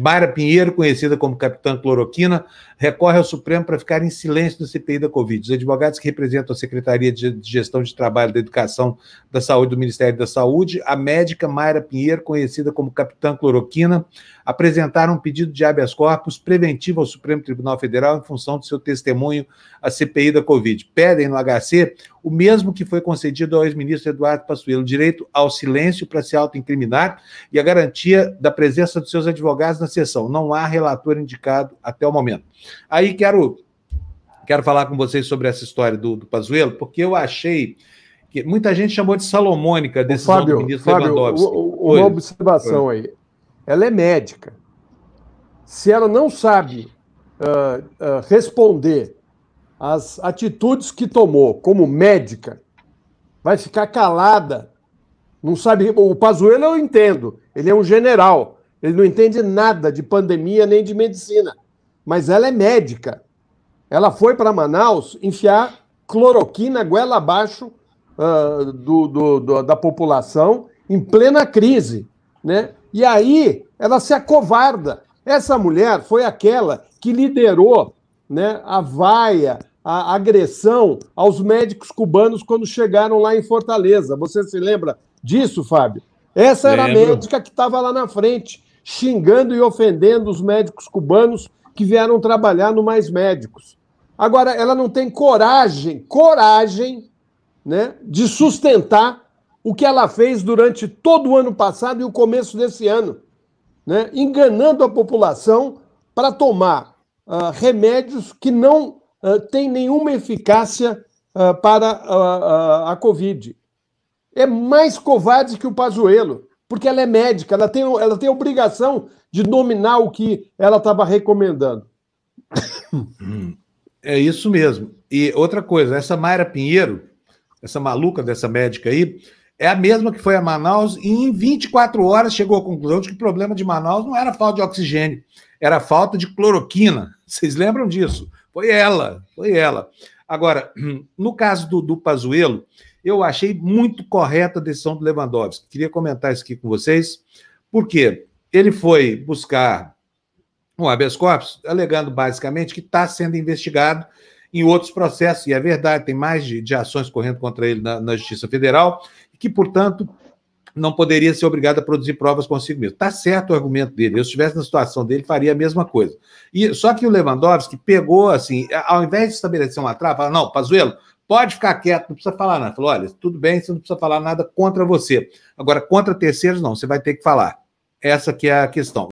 Mayra Pinheiro, conhecida como Capitã Cloroquina, recorre ao Supremo para ficar em silêncio no CPI da Covid. Os advogados que representam a Secretaria de Gestão de Trabalho da Educação da Saúde do Ministério da Saúde, a médica Mayra Pinheiro, conhecida como Capitã Cloroquina, apresentaram um pedido de habeas corpus preventivo ao Supremo Tribunal Federal em função do seu testemunho à CPI da Covid. Pedem no HC o mesmo que foi concedido ao ex-ministro Eduardo Passuelo, direito ao silêncio para se autoincriminar e a garantia da presença dos seus advogados na sessão. Não há relator indicado até o momento. Aí quero quero falar com vocês sobre essa história do, do Pazuello, porque eu achei que muita gente chamou de salomônica desse ministro Fábio, Lewandowski. O, o, uma observação Oi. aí ela é médica. Se ela não sabe uh, uh, responder às atitudes que tomou como médica, vai ficar calada. Não sabe. O Pazuello eu entendo, ele é um general, ele não entende nada de pandemia nem de medicina, mas ela é médica. Ela foi para Manaus enfiar cloroquina goela abaixo uh, do, do, do, da população em plena crise, né? E aí ela se acovarda. Essa mulher foi aquela que liderou né, a vaia, a agressão aos médicos cubanos quando chegaram lá em Fortaleza. Você se lembra disso, Fábio? Essa era Lembro. a médica que estava lá na frente, xingando e ofendendo os médicos cubanos que vieram trabalhar no Mais Médicos. Agora, ela não tem coragem, coragem, né, de sustentar o que ela fez durante todo o ano passado e o começo desse ano, né? enganando a população para tomar uh, remédios que não uh, têm nenhuma eficácia uh, para a Covid. É mais covarde que o Pazuelo, porque ela é médica, ela tem, ela tem a obrigação de dominar o que ela estava recomendando. É isso mesmo. E outra coisa, essa Mayra Pinheiro, essa maluca dessa médica aí, é a mesma que foi a Manaus, e em 24 horas chegou à conclusão de que o problema de Manaus não era falta de oxigênio, era falta de cloroquina. Vocês lembram disso? Foi ela, foi ela. Agora, no caso do, do Pazuello, eu achei muito correta a decisão do Lewandowski. Queria comentar isso aqui com vocês, porque ele foi buscar um habeas corpus, alegando basicamente que está sendo investigado em outros processos, e é verdade, tem mais de, de ações correndo contra ele na, na Justiça Federal, que, portanto, não poderia ser obrigado a produzir provas consigo mesmo. Está certo o argumento dele. Eu, se estivesse na situação dele, faria a mesma coisa. E Só que o Lewandowski pegou, assim, ao invés de estabelecer uma trava, não, Pazuelo. pode ficar quieto, não precisa falar nada. Falou, olha, tudo bem, você não precisa falar nada contra você. Agora, contra terceiros, não, você vai ter que falar. Essa que é a questão.